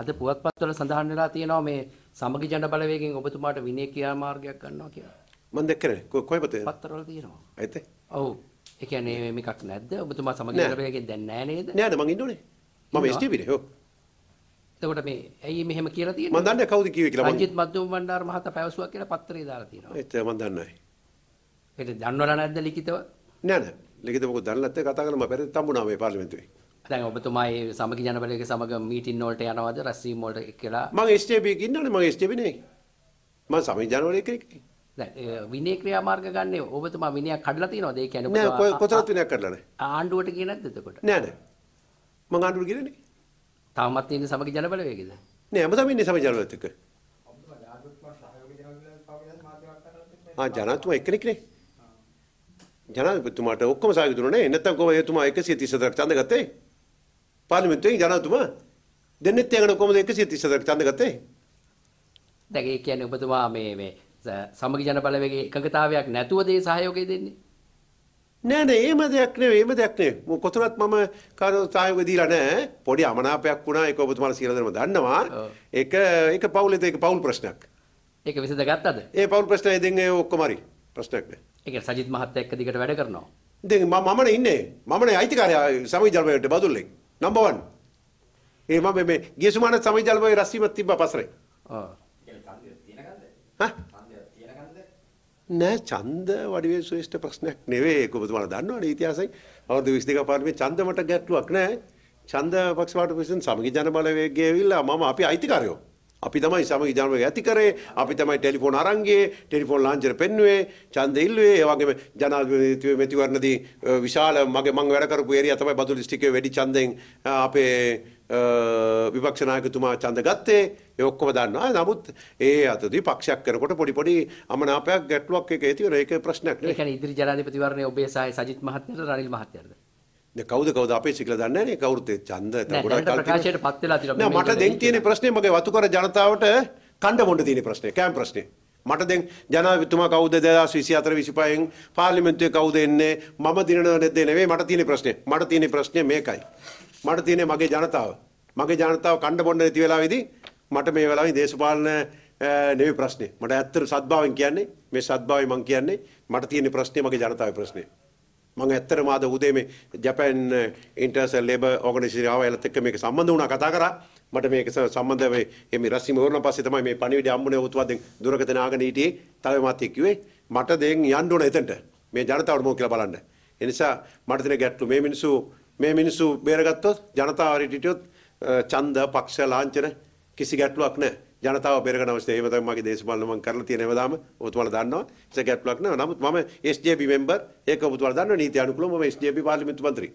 අද පුවත්පත්වල සඳහන් වෙලා තියෙනවා මේ සමගි ජන බලවේගෙන් ඔබතුමාට විනය ක්‍රියාමාර්ගයක් ගන්නවා කියලා. මම දැක්කනේ කොහෙපතද? පත්තරවල තියෙනවා. ඇයිද? ඔව්. ඒ කියන්නේ මේකක් නැද්ද? ඔබතුමා සමගි ජන බලවේගෙන් දැන් නැහැ නේද? නෑ නෑ මං ඉන්නෝනේ. මම STV නේ. ඔව්. එතකොට මේ ඇයි මෙහෙම කියලා තියෙන්නේ? මම දන්නේ කවුද කිව්වේ කියලා. රංජිත් මද්දුම් බණ්ඩාර මහතා පැවසුවා කියලා පත්තරේ දාලා තියෙනවා. ඒත් මම දන්නේ නැහැ. ඒක දන්නවලා නැද්ද ලිඛිතව? නෑ නෑ. ලිඛිතව මොකද දන්නේ නැත්නම් කතා කරලා මම පෙරේ තම්බුණා මේ පාර්ලිමේන්තුවේ. දැන් ඔබතුමා ඒ සමගි ජනබලයේ සමග මීටින් වලට යනවද රැස්වීම් වලට කියලා මම STB එක ඉන්නවනේ මම STB නේ මම සමගි ජනබලයේ කෙනෙක් දැන් විනය ක්‍රියාමාර්ග ගන්නේ ඔබතුමා විනයක් කඩලා තියනවද ඒ කියන්නේ නෑ කොතරම් විනයක් කඩලා නෑ ආණ්ඩුවට ගියේ නැද්ද එතකොට නෑ නෑ මම ආණ්ඩුවට ගියේ නේ තාමත් තියෙන සමගි ජනබලවේගද නෑ හැමදාම ඉන්නේ සමගි ජනබලත් එක්ක ආ ජනාධිපතිතුමා එක්කෙනෙක් නේ ජනාධිපතිතුමාට ඔක්කොම සහයෝගය දුන්නා නේ නැත්නම් කොහොමද එතුමා 134ක් ඡන්ද ගත්තේ පාර්ලිමේන්තුවෙන් ජනාධිපතිතුමා දෙන්නෙත් යගෙන කොහොමද 134ක් ඡන්ද ගත්තේ? දැන් ඒ කියන්නේ ඔබතුමා මේ මේ සමගි ජන බලවේගයේ එකඟතාවයක් නැතුවද ඒ සහයෝගය දෙන්නේ? නෑ නෑ එහෙම දෙයක් නෙවෙයි එහෙම දෙයක් නෙවෙයි. මම කොතනත් මම කාර්ය සහයෝගය දීලා නෑ. පොඩි අමනාපයක් වුණා ඒක ඔබතුමාලා සියලු දෙනාම දන්නවා. ඒක ඒක පවුලේද ඒක පවුල් ප්‍රශ්නයක්. ඒක විසඳගත්තද? ඒ පවුල් ප්‍රශ්නය ඉතින් ඒ ඔක්කොම හරි ප්‍රශ්නයක් නෑ. ඒක සජිත් මහත්තයා එක්ක දිගට වැඩ කරනවා. ඉතින් මම මමනේ ඉන්නේ. මමනේ අයිතිකාරයා සමගි ජන බලවේගයට බදුල්ලෙක්. නම්බර් 1. ඒ මම මේ ගිය සුමාන සමය ජල්පේ රස්සීමක් තිබ්බා පස්රේ. ආ. නෑ ඡන්ද වඩිවේ ශ්‍රේෂ්ඨ ප්‍රශ්නයක් නෙවෙයි ඔබතුමාලා දන්නවනේ ඉතිහාසයෙන් අවුරුදු 22 පාර්ලිමේ ඡන්ද මට ගැටලුවක් නෑ ඡන්ද පක්ෂ පාට ප්‍රසින් සමගි ජන බලවේගය ඇවිල්ලා මම අපි අයිතිකාරයෝ අපි තමයි සමග ජනමය ඇති කරේ අපි තමයි ටෙලිෆෝන් අරන්ගේ ටෙලිෆෝන් ලාංචර පෙන්නුවේ ඡන්ද ඉල්ලුවේ ඒ වගේම ජනාධිපතිතුමේ මෙතිවරණදී විශාල මගේ මම වැඩ කරපු ඒරියා තමයි බදුල් දිස්ත්‍රික්කයේ වැඩි ඡන්දෙන් අපේ විපක්ෂ නායකතුමා ඡන්ද ගත්තේ ඒ ඔක්කොම දන්නවා නමුත් ඒ අතදී පක්ෂයක් කරනකොට පොඩි පොඩි අමනාපයක් ගැටලුවක් එක ඇති වෙන ඒක ප්‍රශ්නයක් නෙවෙයි ඒ කියන්නේ ඉදිරි ජනාධිපතිවරණයේ ඔබේ සහාය සජිත් මහත්මයාට රනිල් මහත්මයාට කවද කවද අපේ සිකල දන්නේ කවුරුත් ඡන්ද ගොඩක් ප්‍රකාශයට පත් වෙලා තියෙනවා මට දැන් තියෙන ප්‍රශ්නේ මගේ වතුකර ජනතාවට කණ්ඩ මොණ්ඩ තියෙන ප්‍රශ්නේ කෑම් ප්‍රශ්නේ මට දැන් ජනාධිපතිතුමා කවුද 2024 25න් පාර්ලිමේන්තුවේ කවුද එන්නේ මම දිනනව නැද්ද නෙවෙයි මට තියෙන ප්‍රශ්නේ මට තියෙන ප්‍රශ්නේ මේකයි මට තියෙන මගේ ජනතාව මගේ ජනතාව කණ්ඩ මොණ්ඩ නැති වෙලාවේදී මට මේ වෙලාවේ දේශපාලන නෙවෙයි ප්‍රශ්නේ මට ඇත්තට සත්භාවයෙන් කියන්නේ මේ සත්භාවය මම කියන්නේ මට තියෙන ප්‍රශ්නේ මගේ ජනතාවේ ප්‍රශ්නේ මම ඇත්තටම අද උදේ මේ ජපාන් ඉන්ටර්නැෂනල් ලේබර් ඕගනයිසේෂන් ආව එලත් එක්ක මේක සම්බන්ධ වුණා කතා කරා මට මේක සම්බන්ධ වෙයි මේ රස්සිම වරණ පස්සේ තමයි මේ පණිවිඩය හම්බුනේ උතුවදෙන් දුරකට නාගෙන හිටියේ තව මාත් කිව්වේ මට දෙන් යන්න ඕන එතනට මේ ජනතාවට මොකද කියලා බලන්න ඒ නිසා මට දෙන ගැටලු මේ මිනිස්සු මේ මිනිස්සු බේරගත්තොත් ජනතාව හරි හිටියොත් eh, ඡන්ද පක්ෂ ලාංඡන කිසි ගැටලුවක් නැහැ ජනතාව පෙරගෙන අවශ්‍ය ඒ තමයි මගේ දේශපාලන මම කරලා තියෙන හැමදාම ඔබතුමාලා දන්නවා ඒක ගැප්ලක් නෑ නමුත් මම SJP මෙම්බර් ඒක ඔබතුමාලා දන්නවා නීති අනුකූලව මම SJP පාර්ලිමේන්තු මන්ත්‍රී